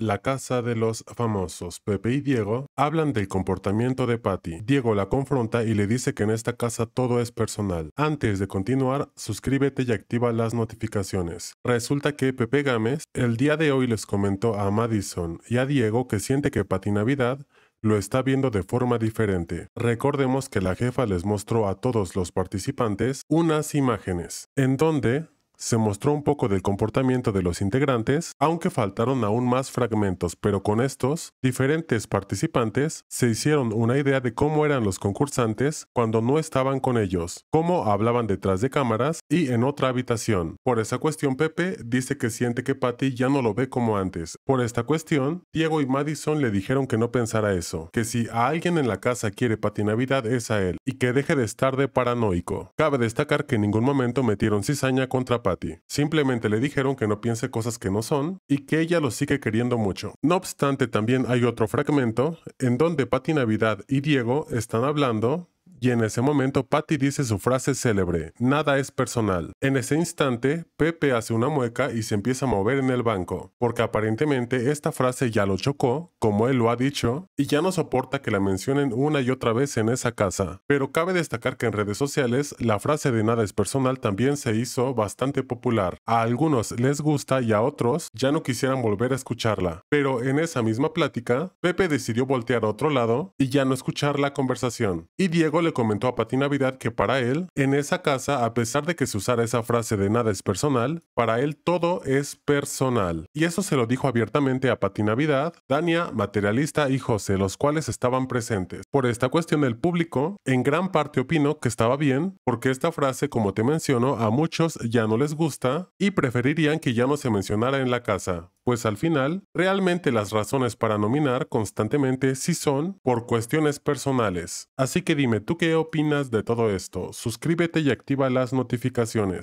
La casa de los famosos Pepe y Diego hablan del comportamiento de Patty. Diego la confronta y le dice que en esta casa todo es personal. Antes de continuar, suscríbete y activa las notificaciones. Resulta que Pepe Gámez el día de hoy les comentó a Madison y a Diego que siente que Patty Navidad lo está viendo de forma diferente. Recordemos que la jefa les mostró a todos los participantes unas imágenes en donde se mostró un poco del comportamiento de los integrantes, aunque faltaron aún más fragmentos, pero con estos, diferentes participantes se hicieron una idea de cómo eran los concursantes cuando no estaban con ellos, cómo hablaban detrás de cámaras y en otra habitación. Por esa cuestión, Pepe dice que siente que Patty ya no lo ve como antes. Por esta cuestión, Diego y Madison le dijeron que no pensara eso, que si a alguien en la casa quiere Patty Navidad es a él, y que deje de estar de paranoico. Cabe destacar que en ningún momento metieron cizaña contra Simplemente le dijeron que no piense cosas que no son y que ella lo sigue queriendo mucho. No obstante, también hay otro fragmento en donde Patty Navidad y Diego están hablando y en ese momento Patty dice su frase célebre, nada es personal. En ese instante, Pepe hace una mueca y se empieza a mover en el banco, porque aparentemente esta frase ya lo chocó, como él lo ha dicho, y ya no soporta que la mencionen una y otra vez en esa casa. Pero cabe destacar que en redes sociales, la frase de nada es personal también se hizo bastante popular. A algunos les gusta y a otros ya no quisieran volver a escucharla. Pero en esa misma plática, Pepe decidió voltear a otro lado y ya no escuchar la conversación. Y Diego le comentó a Pati Navidad que para él, en esa casa, a pesar de que se usara esa frase de nada es personal, para él todo es personal. Y eso se lo dijo abiertamente a Pati Navidad, Dania, Materialista y José, los cuales estaban presentes. Por esta cuestión del público, en gran parte opino que estaba bien, porque esta frase, como te menciono, a muchos ya no les gusta y preferirían que ya no se mencionara en la casa pues al final, realmente las razones para nominar constantemente sí son por cuestiones personales. Así que dime tú qué opinas de todo esto, suscríbete y activa las notificaciones.